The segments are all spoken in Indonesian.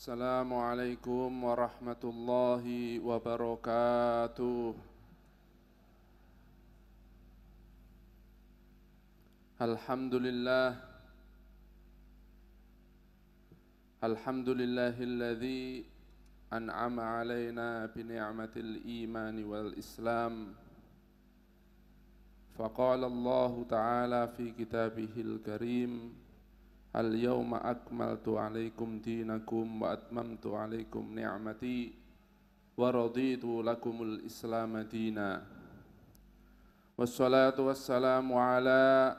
Assalamualaikum warahmatullahi wabarakatuh. Alhamdulillah. Alhamdulillahilladzi an'ama alaina bi ni'matil iman wal islam. فقال الله تعالى في كتابه الكريم: Al yawma akmaltu alaikum dinakum wa atmamtu alaikum ni'mati wa raditu lakumul islam dina. Wassalatu wassalamu ala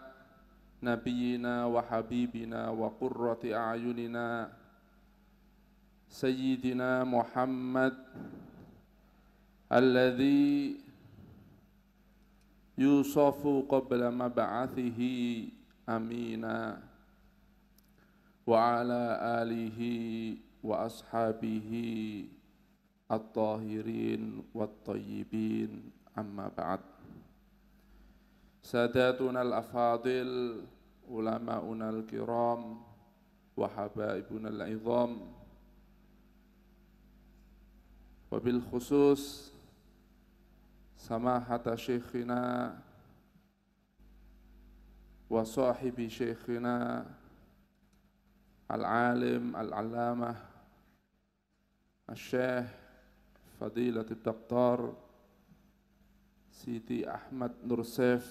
nabiyyina wa habibina wa qurrati a'yunina sayyidina Muhammad alladhi yusafu qabla mab'athihi amina وعلى آله وأصحابه الطاهرين والطيبين أما بعد ساداتنا الأفاضل علماؤنا الكرام وحبائبنا العظام وبالخصوص سماحة شيخنا وصاحب شيخنا العالم العلامة الشاه فضيلة الدكتور سيدي أحمد نورسيف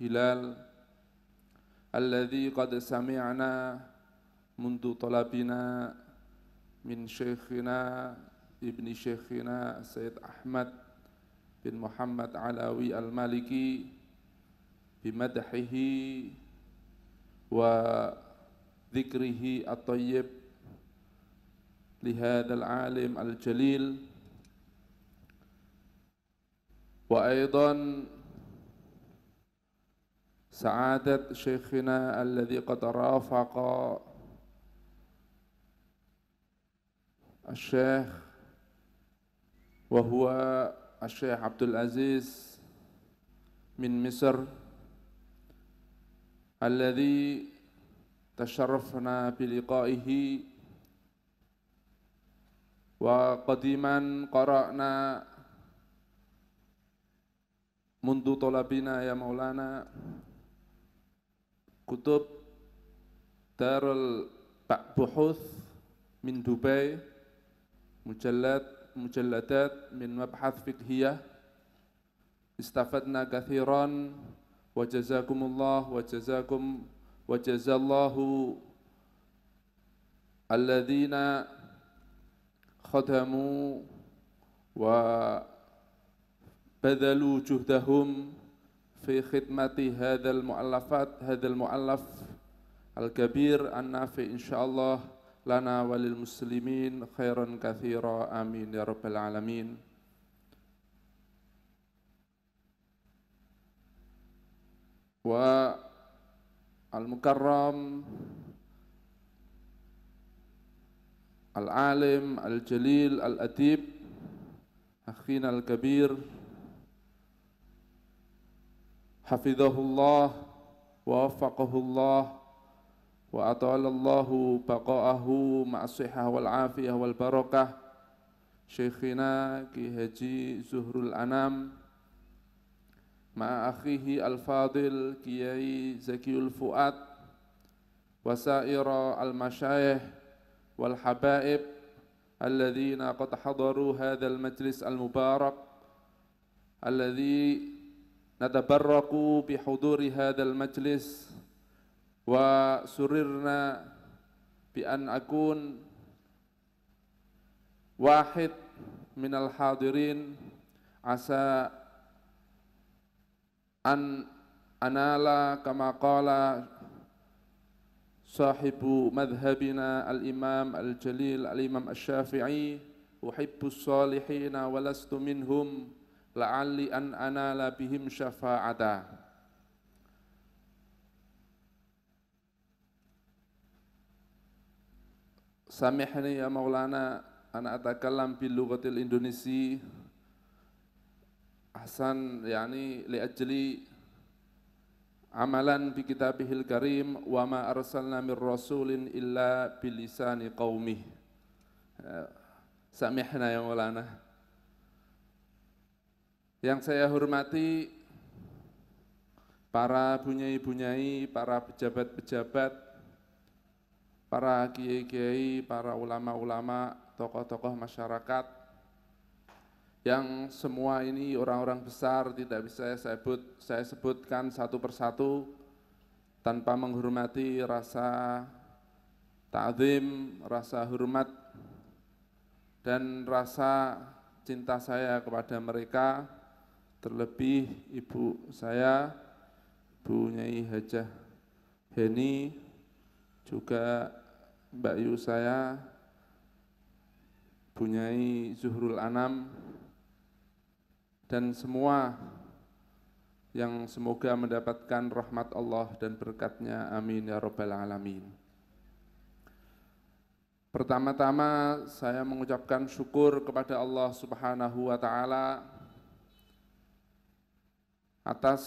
هلال الذي قد سمعنا منذ طلبنا من شيخنا ابن شيخنا سيد أحمد بن محمد علوي المالكي بمدحه و ذكره الطيب لهذا العالم الجليل وأيضا سعادة شيخنا الذي قد رافق الشيخ وهو الشيخ عبد العزيز من مصر الذي تشرفنا بلقائه وقديما قرأنا منذ طلبنا يا مولانا كتب دار البحوث من دبي مجلد مجلدات من مبحث فقهية استفدنا كثيرا وجزاكم الله وجزاكم وجزى الله الذين ختموا وبذلوا جهدهم في خدمة هذا المؤلفات هذا المؤلف الكبير النافع إن شاء الله لنا وللمسلمين خيرا كثيرا آمين يا رب العالمين و المكرم العالم الجليل الأديب أخينا الكبير حفظه الله ووفقه الله وأطال الله بقاءه مع الصحة والعافية والبركة شيخنا كي هجي زهر الأنام مع أخيه الفاضل كيي زكي الفؤاد وسائر المشايخ والحبائب الذين قد حضروا هذا المجلس المبارك الذي نتبرك بحضور هذا المجلس وسررنا بأن أكون واحد من الحاضرين عسى an anala kama qala sahibu madhhabina al-imam al-jalil al-imam al-syafi'i uhibbu salihina walastu minhum la'alli an anala bihim syafa'ata Samihni ya Maulana anak atakallam bil lughatil Indonesi Hasan yakni jeli amalan bi kitabihil karim wa ma arsalna mir rasulin illa bilisani qaumi ya, samihna ya maulana yang saya hormati para bunyai-bunyai, para pejabat-pejabat, para kiai-kiai, para ulama-ulama, tokoh-tokoh masyarakat, yang semua ini orang-orang besar tidak bisa saya sebut saya sebutkan satu persatu tanpa menghormati rasa ta'zim, rasa hormat dan rasa cinta saya kepada mereka terlebih ibu saya Bu Nyai Hajah Heni juga Mbak Yu saya Bu Nyai Zuhrul Anam dan semua yang semoga mendapatkan rahmat Allah dan berkatnya. Amin ya rabbal alamin. Pertama-tama saya mengucapkan syukur kepada Allah Subhanahu wa taala atas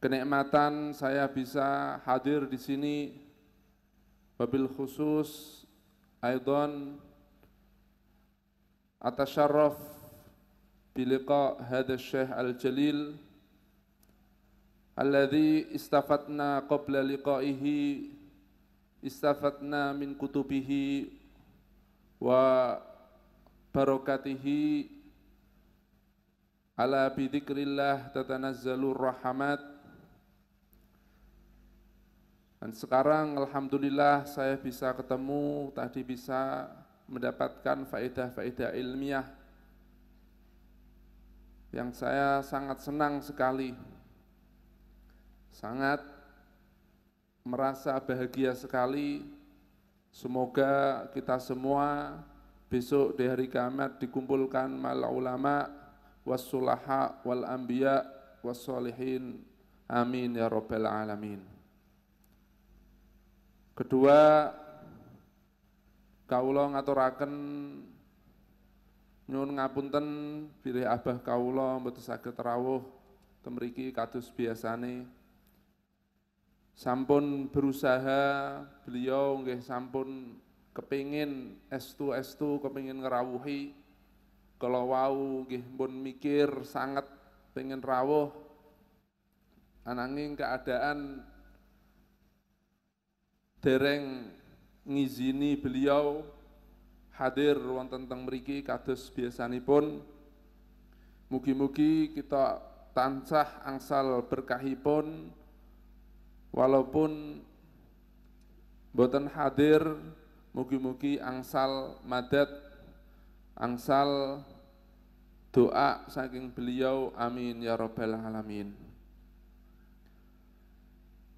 kenikmatan saya bisa hadir di sini babil khusus Aidon atas syaraf بلقاء هذا الشيخ الجليل الذي استفدنا قبل لقائه استفدنا من كتبه وبركاته على بذكر الله تتنزل الرحمات dan sekarang Alhamdulillah saya bisa ketemu, tadi bisa mendapatkan faedah-faedah ilmiah yang saya sangat senang sekali, sangat merasa bahagia sekali. Semoga kita semua besok di hari kiamat dikumpulkan mal ulama wassulaha wal anbiya wassolihin amin ya rabbal alamin kedua kaulo ngaturaken nyun ngapunten bilih abah kawula mboten saged rawuh temriki kados biasane. Sampun berusaha beliau nggih sampun kepingin es tu kepingin ngerawuhi kalau wau nggih pun mikir sangat pengen rawuh ananging keadaan dereng ngizini beliau hadir wonten teng mriki kados pun mugi-mugi kita tansah angsal berkahipun walaupun boten hadir mugi-mugi angsal madat angsal doa saking beliau amin ya rabbal alamin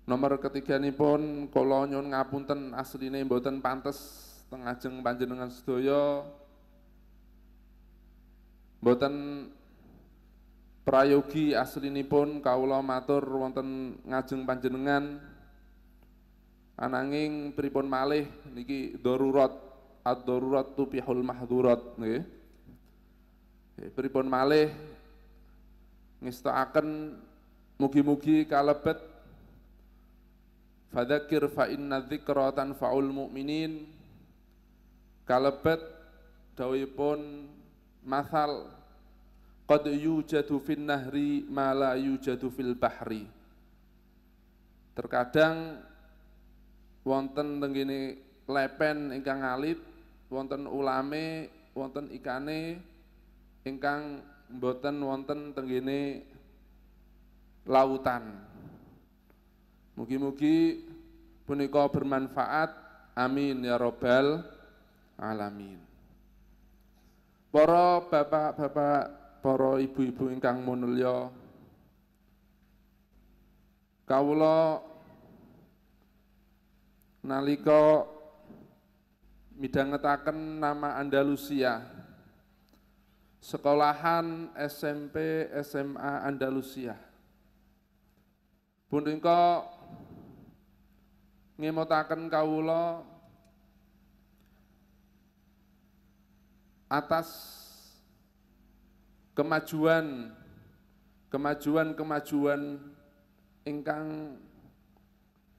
nomor ketiga pun kalau nyun ngapunten asline boten pantes setengajeng panjenengan sedaya mboten prayogi aslinipun kawula matur wonten ngajeng panjenengan ananging pripun malih niki darurat ad-darurat tupihul mahdurat nggih pripun malih ngestakaken mugi-mugi kalebet fadzakir fa inna dzikra tanfaul mu'minin kalebet dawipun masal qad yujadu fin nahri ma la yujadu fil bahri terkadang wonten tenggini lepen ingkang alit wonten ulame wonten ikane ingkang boten wonten tenggini lautan mugi-mugi punika bermanfaat amin ya robbal alamin. Para bapak-bapak, para ibu-ibu ingkang munulya, kawula nalika midhangetaken nama Andalusia sekolahan SMP SMA Andalusia punika ngemotaken kawula atas kemajuan kemajuan-kemajuan ingkang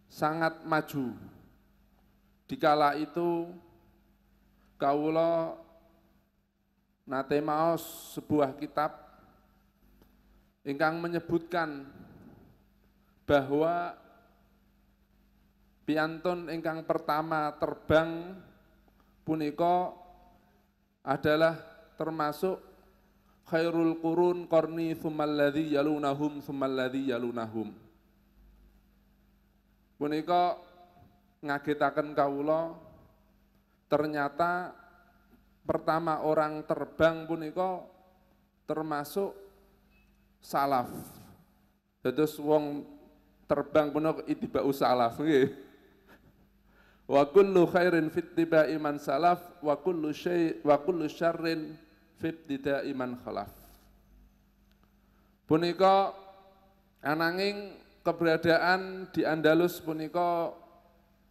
sangat maju. Dikala itu kaulo nate maos sebuah kitab ingkang menyebutkan bahwa piantun ingkang pertama terbang punika adalah termasuk khairul qurun qarni sumalladzi yalunahum sumalladzi yalunahum punika ngagetaken kawula ternyata pertama orang terbang punika termasuk salaf dados wong terbang punika itibau salaf nggih Wa kullu khairin fit tiba iman salaf wa kullu syai wa kullu syarrin fit tidak iman khalaf. Punika ananging keberadaan di Andalus punika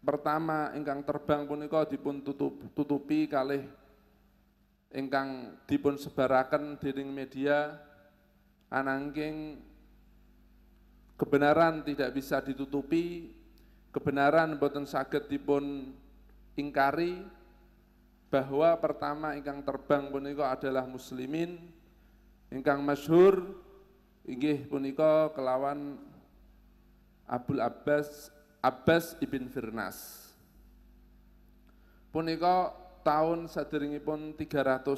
pertama ingkang terbang punika dipun tutup, tutupi kalih ingkang dipun sebaraken dening media ananging kebenaran tidak bisa ditutupi kebenaran boten saged dipun ingkari bahwa pertama ingkang terbang punika adalah muslimin ingkang masyhur inggih punika kelawan Abdul Abbas Abbas ibn Firnas punika tahun pun 300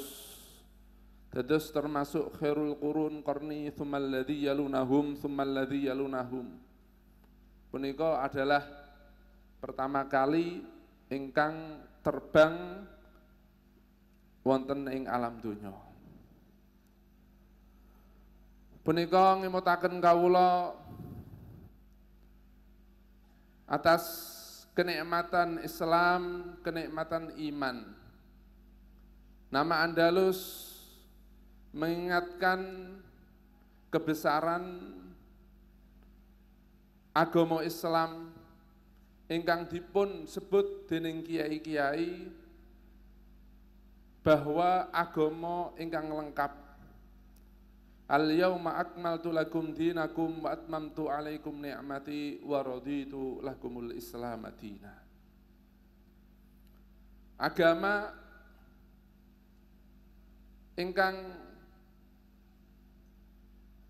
Dados termasuk khairul qurun qarni thumma alladhi yalunahum thumma alladhi yalunahum. Punika adalah pertama kali ingkang terbang wonten ing alam dunia. Punika ngimutaken kawula atas kenikmatan Islam, kenikmatan iman. Nama Andalus mengingatkan kebesaran agama Islam ingkang dipun sebut dening kiai-kiai bahwa agama ingkang lengkap Al yauma akmaltu lakum dinakum wa atmamtu alaikum ni'mati wa raditu lakumul Islam madina. Agama ingkang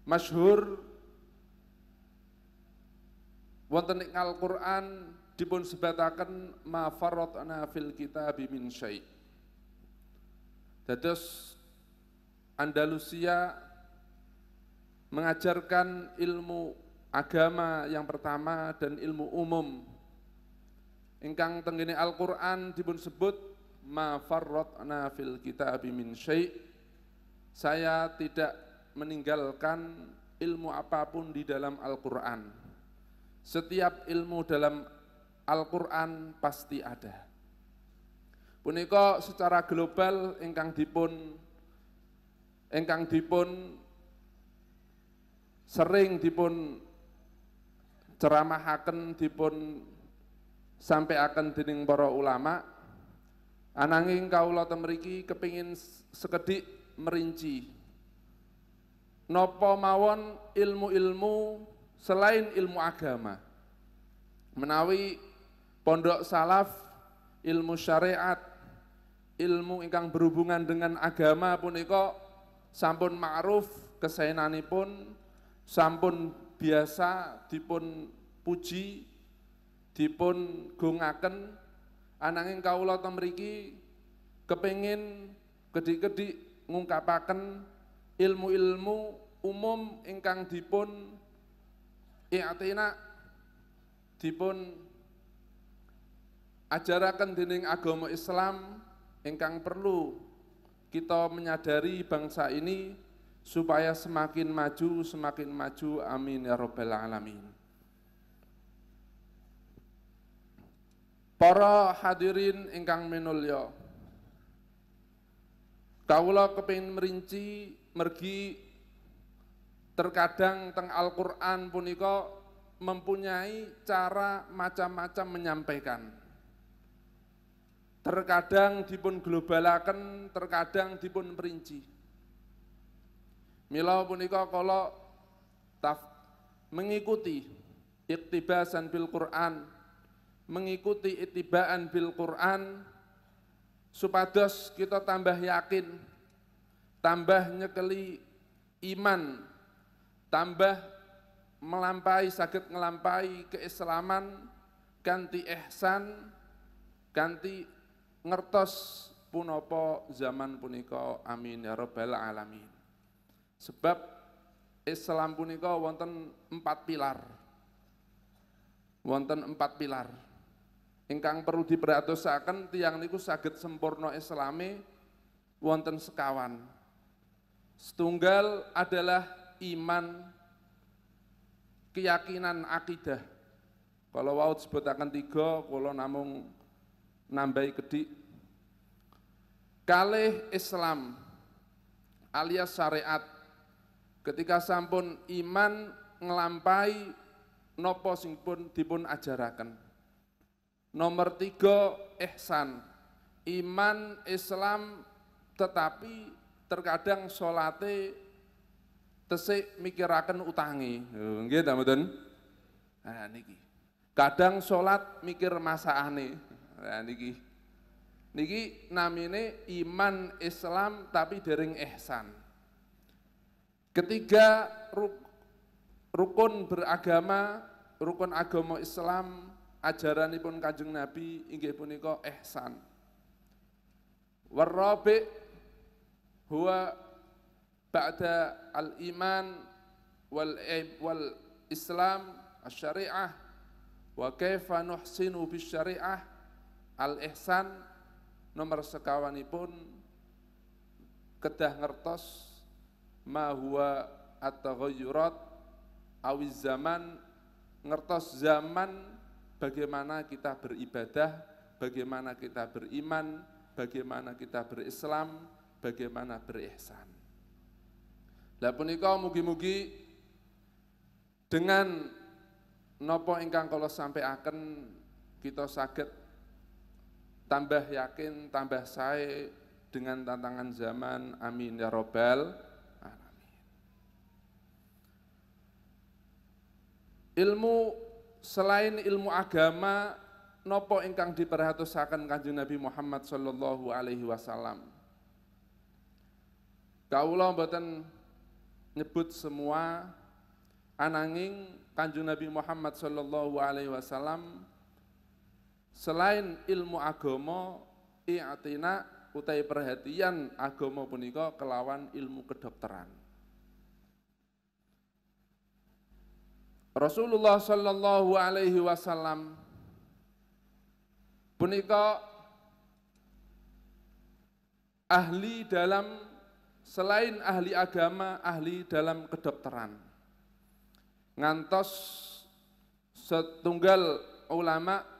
masyhur wonten ing Al-Qur'an dipun sebatakan ma farotna fil kitab min syai. Dados Andalusia mengajarkan ilmu agama yang pertama dan ilmu umum. Ingkang tenggene Al-Qur'an dipun sebut ma farotna fil kitab min syai. Saya tidak meninggalkan ilmu apapun di dalam Al-Qur'an. Setiap ilmu dalam Al-Qur'an pasti ada. Punika secara global ingkang dipun ingkang dipun sering dipun ceramahaken dipun sampai akan dening para ulama ananging kawula temriki kepingin sekedik merinci nopo mawon ilmu-ilmu selain ilmu agama menawi pondok salaf, ilmu syariat, ilmu ingkang berhubungan dengan agama pun iko sampun ma'ruf pun, sampun biasa dipun puji dipun gungaken anangin kaulah temriki kepingin kepengin kedik-kedik ngungkapaken ilmu-ilmu umum ingkang dipun iatina, dipun ajarakan dening agama Islam ingkang perlu kita menyadari bangsa ini supaya semakin maju, semakin maju. Amin ya robbal alamin. Para hadirin ingkang menulio, kaulah kepingin merinci mergi terkadang teng Al-Qur'an punika mempunyai cara macam-macam menyampaikan terkadang dipun globalaken, terkadang dipun perinci. Mila punika kalau taf, mengikuti iktibasan bil Quran, mengikuti itibaan bil Quran, supados kita tambah yakin, tambah nyekeli iman, tambah melampai, sakit ngelampai keislaman, ganti ihsan, ganti ngertos punopo zaman punika amin ya robbal alamin sebab Islam punika wonten empat pilar wonten empat pilar ingkang perlu diperhatosaken tiang niku saged sempurna islami wonten sekawan setunggal adalah iman keyakinan akidah kalau wau sebutakan tiga kalau namung nambahi kedik kalih Islam alias syariat ketika sampun iman ngelampai nopo sing pun dipun ajaraken nomor tiga ihsan iman Islam tetapi terkadang solate tesik mikiraken utangi nggih ta mboten nah niki kadang sholat mikir masa aneh Nah niki niki namine iman Islam tapi dering ihsan. Ketiga rukun beragama, rukun agama Islam ajaranipun Kanjeng Nabi inggih punika ihsan. Warabi huwa ba'da al-iman wal wal Islam asy-syari'ah wa kaifa nuhsinu syariah Al-Ihsan nomor sekawanipun kedah ngertos ma huwa at-taghayyurat awiz zaman ngertos zaman bagaimana kita beribadah, bagaimana kita beriman, bagaimana kita berislam, bagaimana berihsan. Lah punika mugi-mugi dengan nopo ingkang kalau sampai akan kita sakit tambah yakin, tambah saya dengan tantangan zaman. Amin ya robbal Ilmu selain ilmu agama nopo ingkang diperhatusakan Kanjeng Nabi Muhammad sallallahu alaihi wasallam. Kaulah mboten nyebut semua ananging Kanjeng Nabi Muhammad sallallahu alaihi wasallam Selain ilmu agama, iatina utai perhatian agama punika kelawan ilmu kedokteran. Rasulullah sallallahu alaihi wasallam punika ahli dalam selain ahli agama, ahli dalam kedokteran. Ngantos setunggal ulama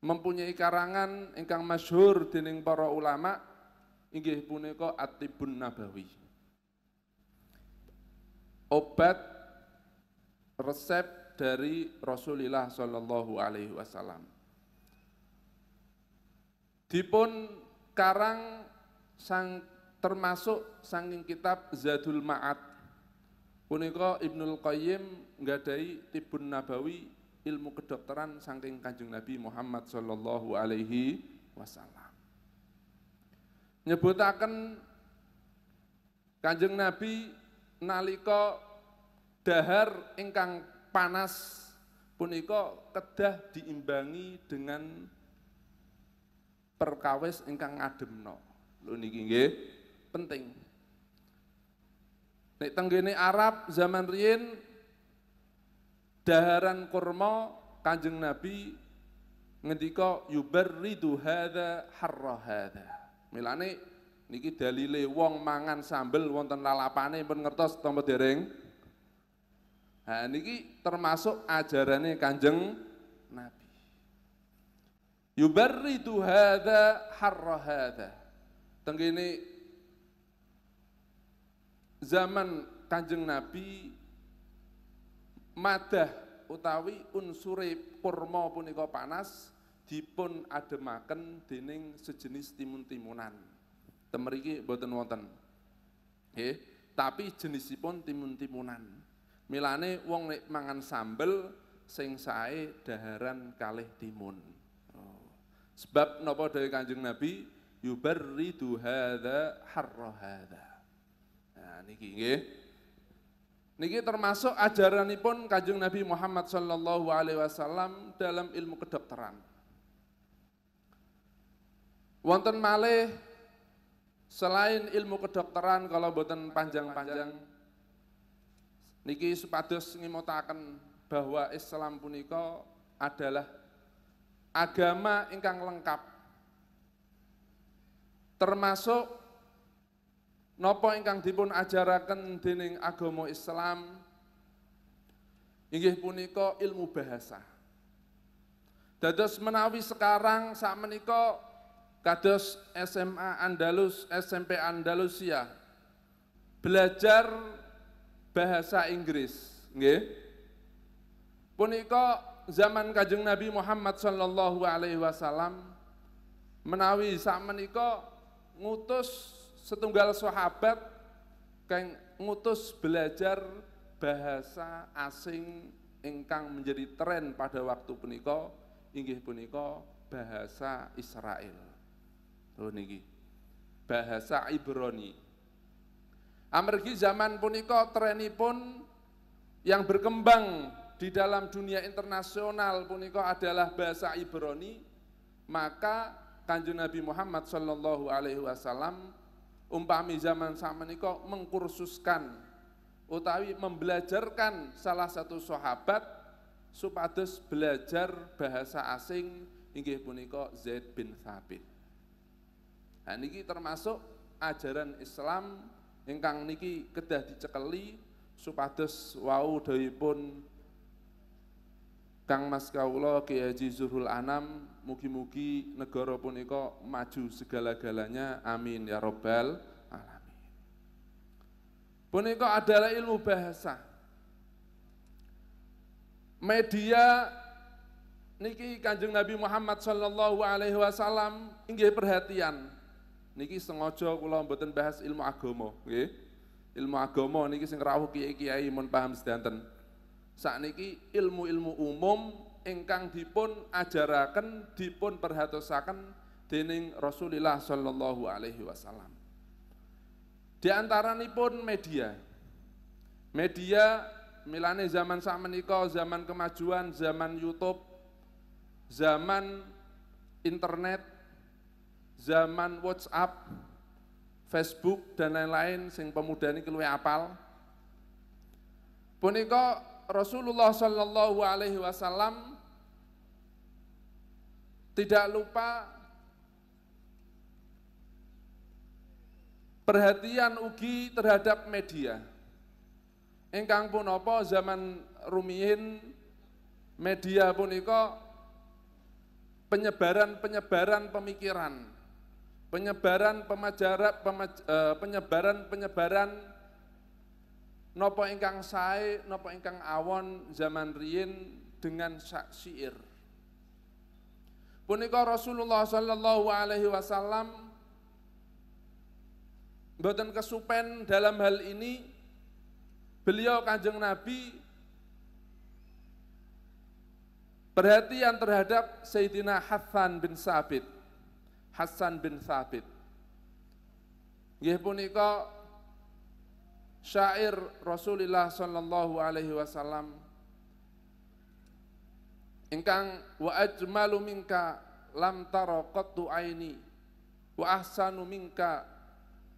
mempunyai karangan ingkang masyhur dening para ulama inggih punika atibun Nabawi. Obat resep dari Rasulullah Shallallahu Alaihi Wasallam. Dipun karang sang termasuk sanging kitab Zadul Ma'ad punika Ibnul Qayyim nggadahi Tibun Nabawi ilmu kedokteran saking Kanjeng Nabi Muhammad Shallallahu alaihi wasallam. Nyebutakan Kanjeng Nabi nalika dahar ingkang panas punika kedah diimbangi dengan perkawis ingkang ngademno. Lho niki nggih penting. Nek tenggene Arab zaman riyin daharan kurma kanjeng Nabi ngendika yubarridu hadza harra hadza milane niki dalile wong mangan sambel wonten lalapane pun ngertos tampa dereng ha niki termasuk ajarane kanjeng Nabi yubarridu hadza harra hadza Tengene zaman kanjeng Nabi madah utawi unsure kurma punika panas dipun ademaken dening sejenis timun-timunan. Temeriki boten wonten. Nggih, tapi jenisipun timun-timunan. Milane wong nek mangan sambel sing sae daharan kalih timun. Oh. Sebab nopo dari Kanjeng Nabi yubarri hadza harra hadza. Nah niki nggih. Niki termasuk ajaranipun Kanjeng Nabi Muhammad sallallahu alaihi wasallam dalam ilmu kedokteran. Wonten malih selain ilmu kedokteran kalau boten panjang-panjang niki supados ngimutaken bahwa Islam punika adalah agama ingkang lengkap termasuk Nopo ingkang dipun ajaraken dening agama Islam inggih punika ilmu bahasa. Dados menawi sekarang saat menika kados SMA Andalus, SMP Andalusia belajar bahasa Inggris, nggih. Punika zaman Kanjeng Nabi Muhammad sallallahu alaihi wasallam menawi sak menika ngutus setunggal sahabat kang ngutus belajar bahasa asing ingkang menjadi tren pada waktu punika inggih punika bahasa Israel. Oh, niki. Bahasa Ibrani. Amergi zaman punika trenipun yang berkembang di dalam dunia internasional punika adalah bahasa Ibrani, maka Kanjeng Nabi Muhammad Shallallahu alaihi wasallam umpami zaman sama niko mengkursuskan utawi membelajarkan salah satu sahabat supados belajar bahasa asing inggih punika Zaid bin Thabit. Nah, niki termasuk ajaran Islam ingkang niki kedah dicekeli supados wau pun Kang Mas Kaulo Kiai Haji Zuhrul Anam mugi-mugi negara punika maju segala-galanya. Amin ya robbal alamin. Punika adalah ilmu bahasa. Media niki Kanjeng Nabi Muhammad sallallahu alaihi wasallam inggih perhatian. Niki sengaja kula mboten bahas ilmu agama, nggih. Ilmu agama niki sing rawuh kiai-kiai mun paham sedanten sakniki ilmu-ilmu umum ingkang dipun ajaraken dipun perhatosaken dening Rasulullah sallallahu alaihi wasallam. Di pun media. Media milane zaman sakmenika zaman kemajuan, zaman YouTube, zaman internet, zaman WhatsApp, Facebook dan lain-lain sing pemuda ini keluwe apal. Punika Rasulullah Shallallahu Alaihi Wasallam tidak lupa perhatian ugi terhadap media. Engkang apa zaman rumiin media iko penyebaran-penyebaran pemikiran, penyebaran pemajarat, pemaj, eh, penyebaran-penyebaran Nopo ingkang sae, nopo ingkang awon zaman riyin dengan siir. Punika Rasulullah sallallahu alaihi wasallam mboten kesupen dalam hal ini beliau Kanjeng Nabi perhatian terhadap Sayyidina Hasan bin Sabit. Hasan bin Sabit. Nggih punika syair Rasulullah sallallahu alaihi wasallam ingkang wa ajmalu minka lam tara qattu aini wa ahsanu minka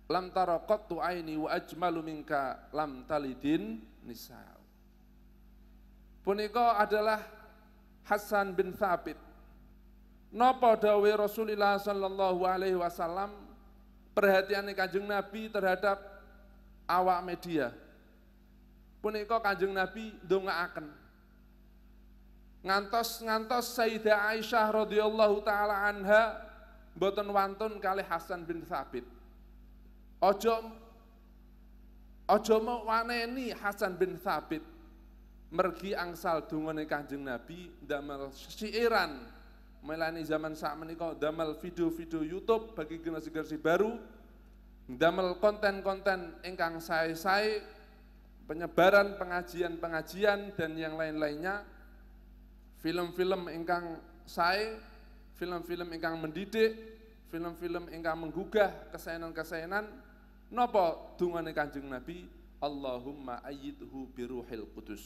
lam tara qattu aini wa ajmalu minka lam talidin nisa punika adalah Hasan bin Thabit Napa dawe Rasulullah sallallahu alaihi wasallam perhatian kanjeng Nabi terhadap awak media. Punika Kanjeng Nabi akan Ngantos-ngantos Sayyidah Aisyah radhiyallahu taala anha boten wantun kali Hasan bin Sabit. Ojo ojo mau waneni Hasan bin Thabit mergi angsal dungane Kanjeng Nabi damel siiran melani zaman saat menikah damel video-video YouTube bagi generasi-generasi baru Damel konten-konten ingkang sae-sae penyebaran pengajian-pengajian dan yang lain-lainnya film-film ingkang sae film-film ingkang mendidik film-film ingkang menggugah kesenangan-kesenangan nopo dungane Kanjeng Nabi Allahumma ayyidhu biruhil kudus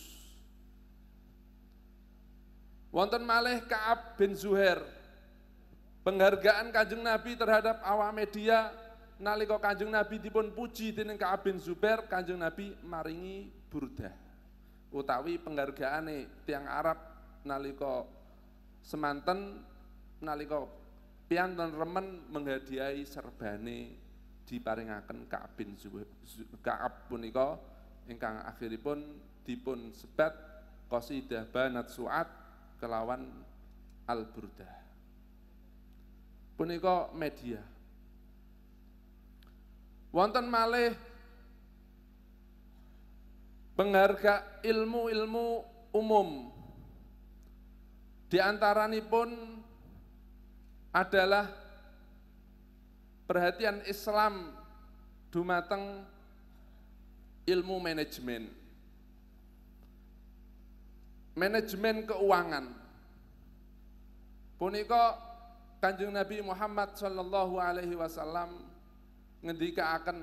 Wonten malih Ka'ab bin Zuhair penghargaan Kanjeng Nabi terhadap awam media nalika Kanjeng Nabi dipun puji dening Ka'ab bin Zubair, Kanjeng Nabi maringi burdah utawi penghargaane tiang Arab nalika semanten nalika pianten remen menghadiahi serbane diparingaken Ka'ab bin Zubair. Ka'ab punika ingkang akhiripun dipun sebat qasidah banat suat kelawan al-burdah. Punika media Wonten malih pengharga ilmu-ilmu umum. Di antara pun adalah perhatian Islam dumateng ilmu manajemen. Manajemen keuangan. Punika Kanjeng Nabi Muhammad sallallahu alaihi wasallam ngendika akan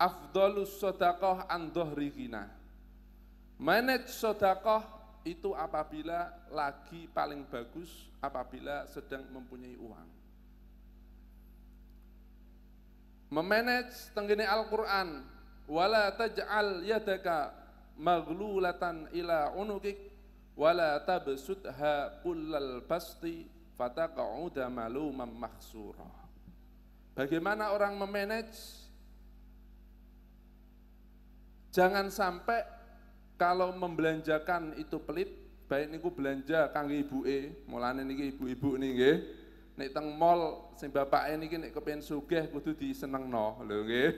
afdolus sodakoh andoh rihina. Manage sodakoh itu apabila lagi paling bagus apabila sedang mempunyai uang. Memanage tenggini Al-Quran wala taj'al yadaka maglulatan ila unukik wala tabsutha kullal basti fataka'uda maluman mahsura Bagaimana orang memanage? Jangan sampai kalau membelanjakan itu pelit, baik niku belanja kangge e, mulane niki ibu-ibu niki nek teng mall sing E niki nek kepengin sugih kudu disenengno, lho nggih.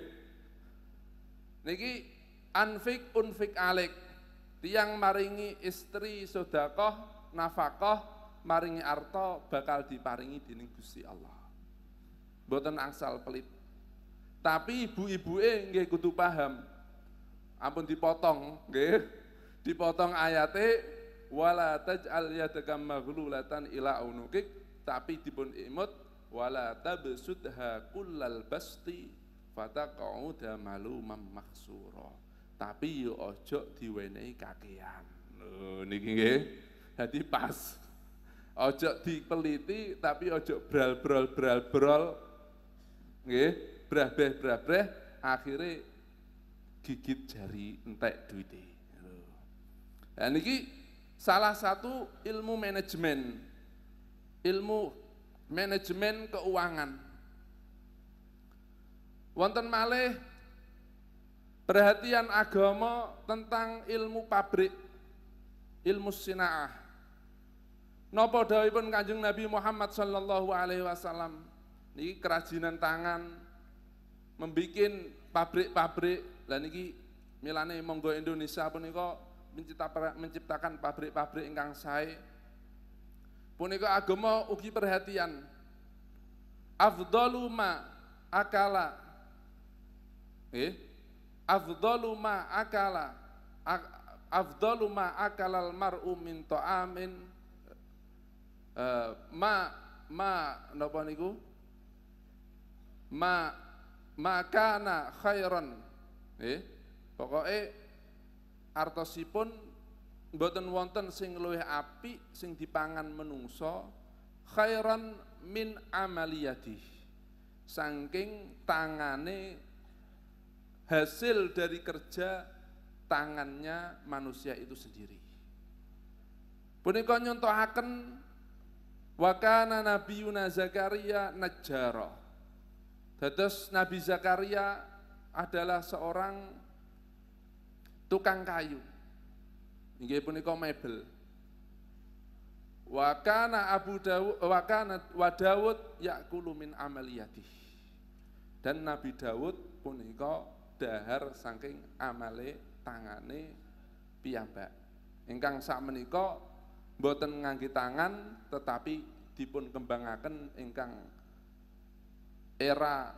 Niki anfik unfik alik. Tiang maringi istri sodakoh, nafakoh, maringi arto bakal diparingi dening Gusti Allah. Mboten asal pelit. Tapi ibu ibu nggih kudu paham. Ampun dipotong nggih. Dipotong ayate wala taj'al yadaka maghlulatan ila unukik tapi dipun imut wala tabsudha kullal basti fataqauda malu maksura. Tapi yo ojo diwenehi kakean. Lho niki nggih. Dadi pas. Ojo dipeliti tapi ojo bral-bral bral-bral nggih, brabeh brabeh akhirnya gigit jari entek duite. Dan ini salah satu ilmu manajemen, ilmu manajemen keuangan. Wonten malih perhatian agama tentang ilmu pabrik, ilmu sinaah. Nopo dawipun Kanjeng Nabi Muhammad sallallahu alaihi wasallam? niki kerajinan tangan, membuat pabrik-pabrik, dan niki milane monggo Indonesia punika menciptakan pabrik-pabrik ingkang sae. Punika agama ugi perhatian. Afdalu akala. Eh? Afdalu ma akala. Afdalu ma akalal mar'u min ta'amin. Eh, ma ma napa niku? ma makana khairon eh pokoke artosipun boten wonten sing luwih api sing dipangan menungso khairon min amaliyadi, saking tangane hasil dari kerja tangannya manusia itu sendiri punika nyontohaken Wakana Nabi Zakaria najjara Terus Nabi Zakaria adalah seorang tukang kayu. Inggih punika mebel. Wa kana Abu Dawud wa kana wa Dawud yakulu min amaliyati. Dan Nabi Dawud punika dahar saking amale tangane piyambak. Ingkang sak menika boten ngangge tangan tetapi dipun kembangaken ingkang era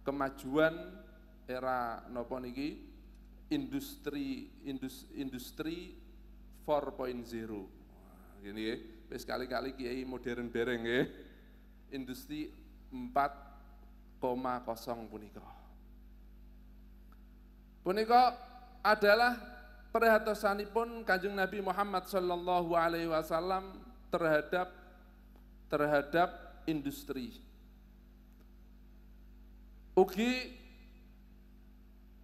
kemajuan era nopo niki industri industri 4.0 gini ya wis kali-kali kiai modern bereng ya industri 4,0 punika punika adalah perhatosanipun kanjeng Nabi Muhammad Shallallahu Alaihi Wasallam terhadap terhadap industri Ugi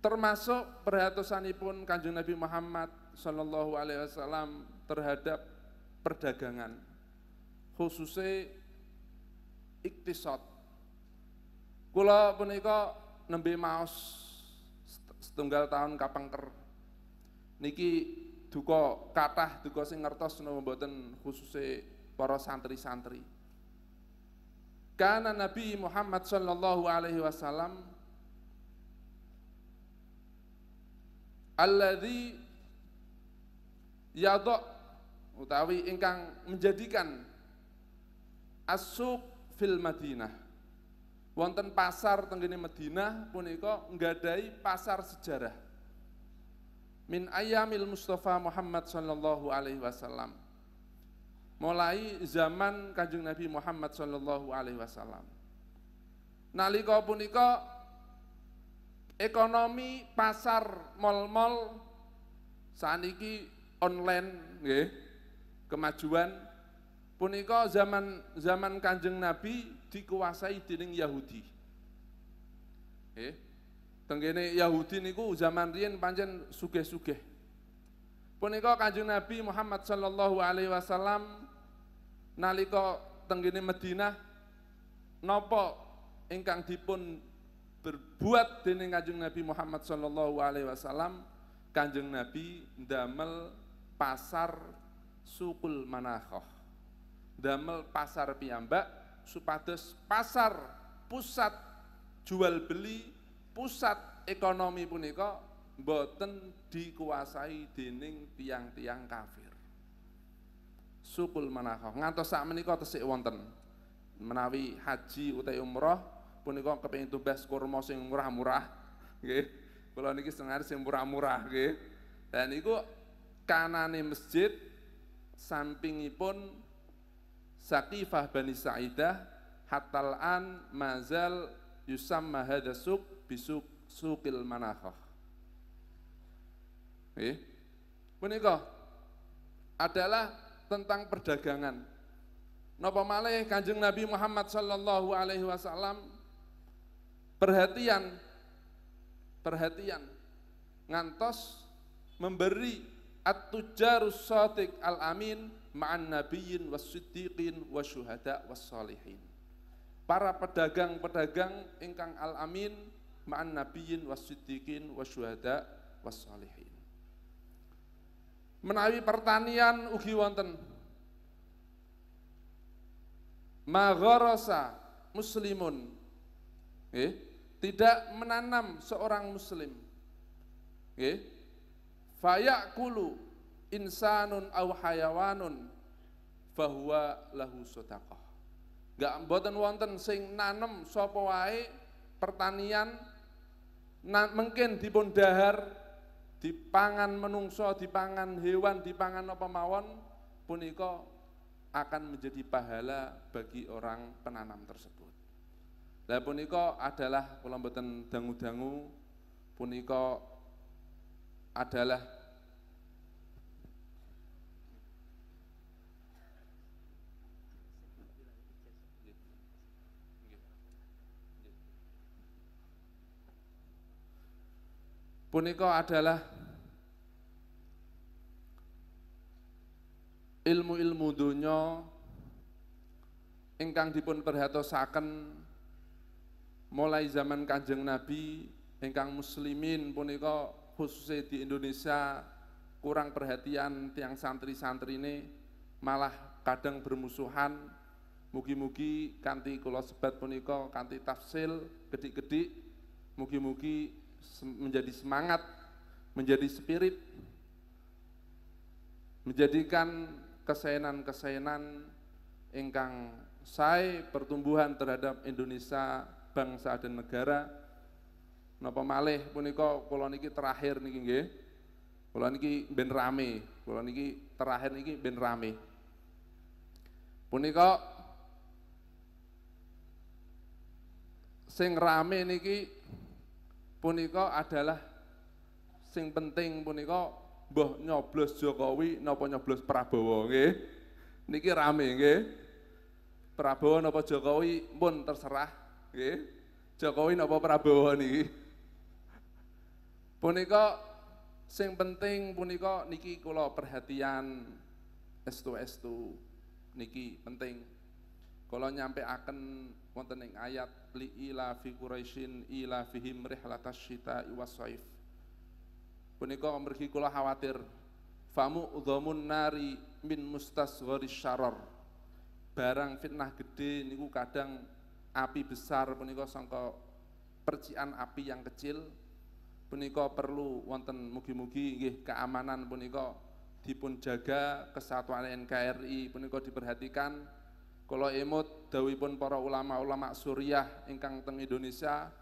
termasuk perhatusanipun Kanjeng Nabi Muhammad Shallallahu alaihi wasallam terhadap perdagangan khususnya iktisot kula punika nembe maos setunggal tahun kapangker niki duka kathah duka sing ngertos menawa mboten khususnya para santri-santri karena Nabi Muhammad sallallahu alaihi wasallam alladhi yadok utawi ingkang menjadikan asuk fil Madinah. Wonten pasar tenggene Madinah punika nggadai pasar sejarah. Min ayamil Mustafa Muhammad sallallahu alaihi wasallam mulai zaman Kanjeng Nabi Muhammad Shallallahu alaihi wasallam. Nalika punika ekonomi pasar mal-mal, saniki online ye, Kemajuan punika zaman zaman Kanjeng Nabi dikuasai dening Yahudi. Eh, Tenggene Yahudi niku zaman rien panjen suge-suge. Punika Kanjeng Nabi Muhammad Shallallahu alaihi wasallam nalika tenggini Madinah nopo ingkang dipun berbuat dening Kanjeng Nabi Muhammad sallallahu alaihi wasallam Kanjeng Nabi ndamel pasar sukul manahoh, damel pasar piyambak supados pasar pusat jual beli pusat ekonomi punika boten dikuasai dening tiang-tiang kafir sukul manakah ngantos sak menika tesik wonten menawi haji utai umroh punika kepengin tugas kurma sing murah-murah nggih kula niki sengar sing murah-murah nggih dan niku kanane masjid sampingipun Saqifah Bani Sa'idah hatal an mazal yusamma hadha suq bisuk suqil manakah nggih punika adalah tentang perdagangan. Napa malih Kanjeng Nabi Muhammad sallallahu alaihi wasallam perhatian perhatian ngantos memberi at-tujarus sadiq al-amin ma'an nabiyyin was-siddiqin wasyuhada was-salihin. Para pedagang-pedagang ingkang al-amin ma'an nabiyyin was-siddiqin wasyuhada was-salihin menawi pertanian ugi wonten magorosa muslimun eh, tidak menanam seorang muslim eh, fayakulu insanun aw hayawanun fahuwa lahu sodaqah gak mboten wonten sing nanem sapa wae pertanian na, mungkin dipun dahar dipangan menungso, dipangan hewan, dipangan apa mawon punika akan menjadi pahala bagi orang penanam tersebut. Lah punika adalah kula dangu-dangu punika adalah punika adalah ilmu-ilmu dunya ingkang dipun perhatosaken mulai zaman Kanjeng Nabi ingkang muslimin punika khususnya di Indonesia kurang perhatian tiang santri-santri ini malah kadang bermusuhan mugi-mugi kanti kula sebat punika kanti tafsil gedik-gedik mugi-mugi menjadi semangat menjadi spirit menjadikan kesenan-kesenan ingkang sae pertumbuhan terhadap Indonesia bangsa dan negara napa malih punika kula niki terakhir niki nggih kula niki ben rame kula niki terakhir niki ben rame punika sing rame niki punika adalah sing penting punika mbah nyoblos Jokowi napa nyoblos Prabowo nggih. Niki rame nggih. Prabowo napa Jokowi pun terserah nggih. Jokowi napa Prabowo niki. Punika sing penting punika niki kula perhatian s s estu niki penting. Kula akan wonten ing ayat li ila fi quraisyin ila fihim rihlatasyita wa punika mergi kula khawatir famu udhamun nari min mustasghari syarar barang fitnah gede niku kadang api besar punika sangka percikan api yang kecil punika perlu wonten mugi-mugi nggih keamanan punika dipun jaga kesatuan NKRI punika diperhatikan kalau emut dawipun para ulama-ulama suriah ingkang teng Indonesia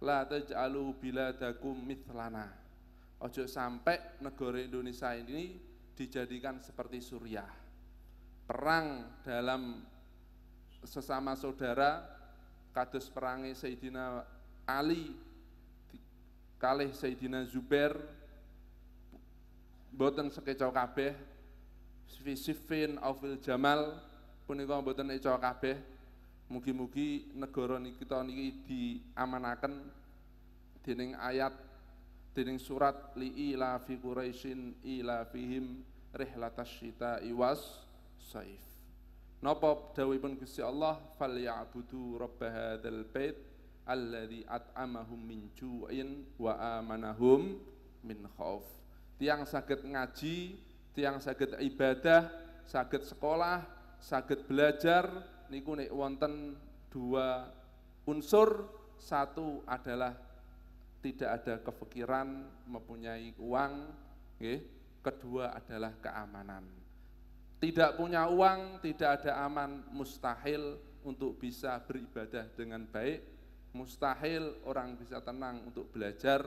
la taj'alu biladakum mithlana Ojo sampai negara Indonesia ini dijadikan seperti Suriah. Perang dalam sesama saudara, kados perangi Sayyidina Ali, kalih Sayyidina Zubair, boten sekecau kabeh, Sifin, Aufil Jamal, punika boten ecau kabeh, mugi-mugi negara kita niki diamanaken dening ayat dening surat li ila fi quraisyin ila fihim rihlatas syita iwas saif napa dawuhipun Gusti Allah ya'budu rabb hadzal bait alladzi at'amahum min ju'in wa amanahum min khauf tiang saged ngaji tiang saged ibadah saged sekolah saged belajar niku nek wonten dua unsur satu adalah tidak ada kefikiran mempunyai uang, okay. kedua adalah keamanan. Tidak punya uang, tidak ada aman, mustahil untuk bisa beribadah dengan baik, mustahil orang bisa tenang untuk belajar,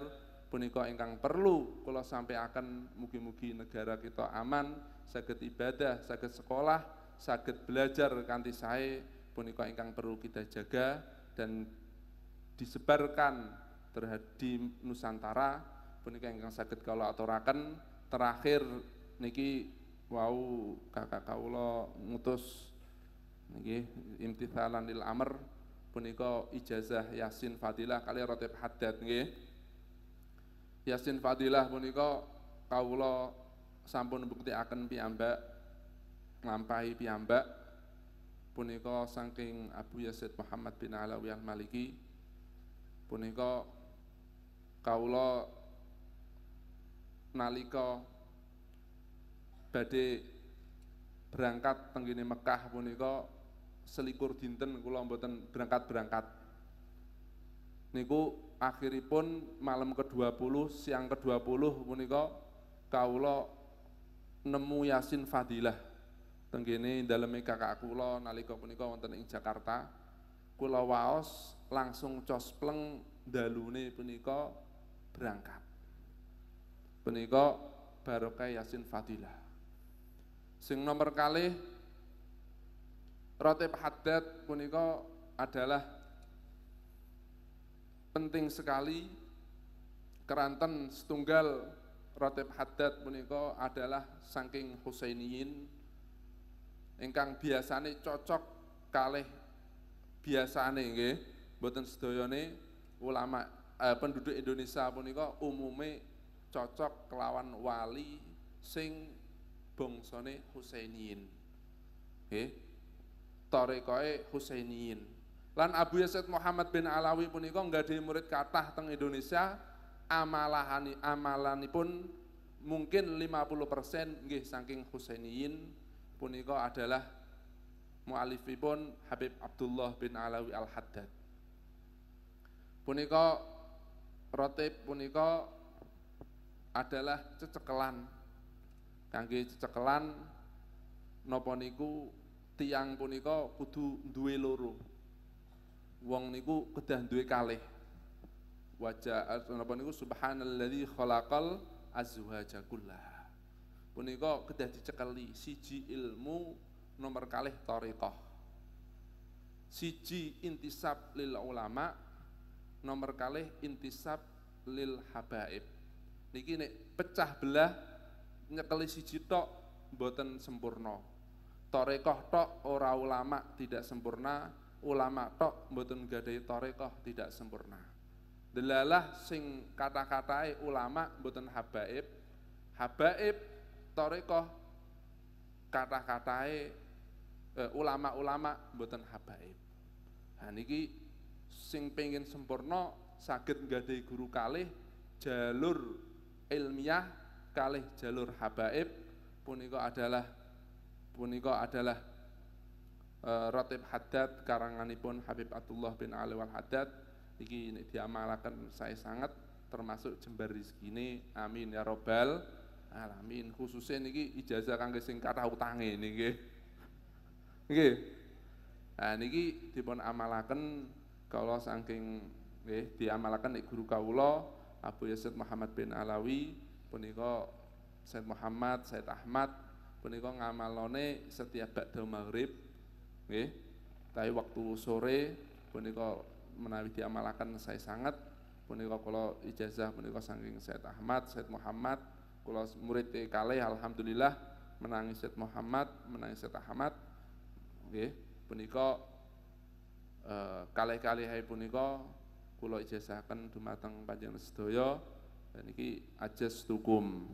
punika ingkang perlu kalau sampai akan mugi-mugi negara kita aman sakit ibadah sakit sekolah sakit belajar kanti saya punika ingkang perlu kita jaga dan disebarkan terhadi Nusantara punika ingkang sakit kalau aturakan terakhir niki wau kakak kaulo ngutus niki imtithalan lil amr punika ijazah Yasin Fadilah kali rotep hadat niki Yasin Fadilah punika kaulo sampun bukti akan piambak nglampahi piambak punika saking Abu Yazid Muhammad bin Alawi Al-Maliki punika Kaula nalika badhe berangkat tenggene Mekah punika selikur dinten kula mboten berangkat-berangkat. Niku akhiripun malam ke-20 siang ke-20 punika kaula nemu Yasin Fadilah tenggene daleme kakak kula nalika punika wonten ing Jakarta. Kula waos langsung cospleng dalune punika berangkat. Menika barokah Yasin Fadilah. Sing nomor kali Rotib Haddad punika adalah penting sekali keranten setunggal Rotib Haddad punika adalah saking Husainiin. ingkang biasane cocok kalih biasane nggih mboten sedayane ulama eh, penduduk Indonesia punika umume cocok kelawan wali sing bongsone Husainiyin. Nggih. Tarekoe Husainiin, Lan Abu Yazid Muhammad bin Alawi punika di murid katah teng Indonesia amalahani amalanipun mungkin 50% nggih saking Husainiyin punika adalah mualifipun Habib Abdullah bin Alawi Al-Haddad. Punika Rotib punika adalah cecekelan. Kangge cecekelan nopo niku tiang punika kudu duwe loro. Wong niku kedah duwe kalih. Wajah eh, nopo niku subhanalladzi khalaqal azwaja kullaha. Punika kedah dicekeli siji ilmu nomor kalih toriko, Siji intisab lil ulama nomor kali intisab lil habaib niki nek pecah belah nyekeli siji tok mboten sempurna torekoh tok ora ulama tidak sempurna ulama tok mboten gadai torekoh tidak sempurna delalah sing kata-katai ulama mboten habaib habaib torekoh kata-katai eh, ulama-ulama mboten habaib nah niki sing pengen sempurna saged nggadai guru kalih jalur ilmiah kalih jalur habaib punika adalah punika adalah e, Ratib Haddad karanganipun Habib Abdullah bin Ali wal Haddad iki diamalaken saya sangat termasuk jembar rezekine amin ya robbal alamin khususnya niki ijazah kangge sing kathah utange niki nggih nah niki dipun amalaken kala saking nggih di guru kaulo Abu Yazid Muhammad bin Alawi puniko Said Muhammad, Said Ahmad puniko ngamalone setiap bakti maghrib nggih tapi waktu sore punika menawi diamalaken saya sangat Puniko kalau ijazah puniko saking Said Ahmad, Said Muhammad kalau murid e kalih alhamdulillah menangis Said Muhammad, menangis Said Ahmad nggih Puniko Eh, kalih-kalih punika kula ijazahaken dumateng panjenengan sedaya niki ajastukum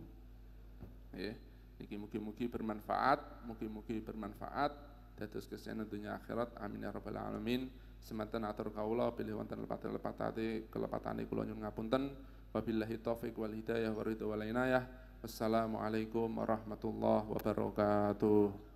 nggih niki mugi-mugi bermanfaat mugi-mugi bermanfaat dados kesehatan dunia akhirat amin ya rabbal alamin semanten atur kaula pilih wonten lepat lepatati kelepatane kula nyuwun ngapunten wabillahi taufik wal hidayah waridho wal inayah wassalamualaikum warahmatullahi wabarakatuh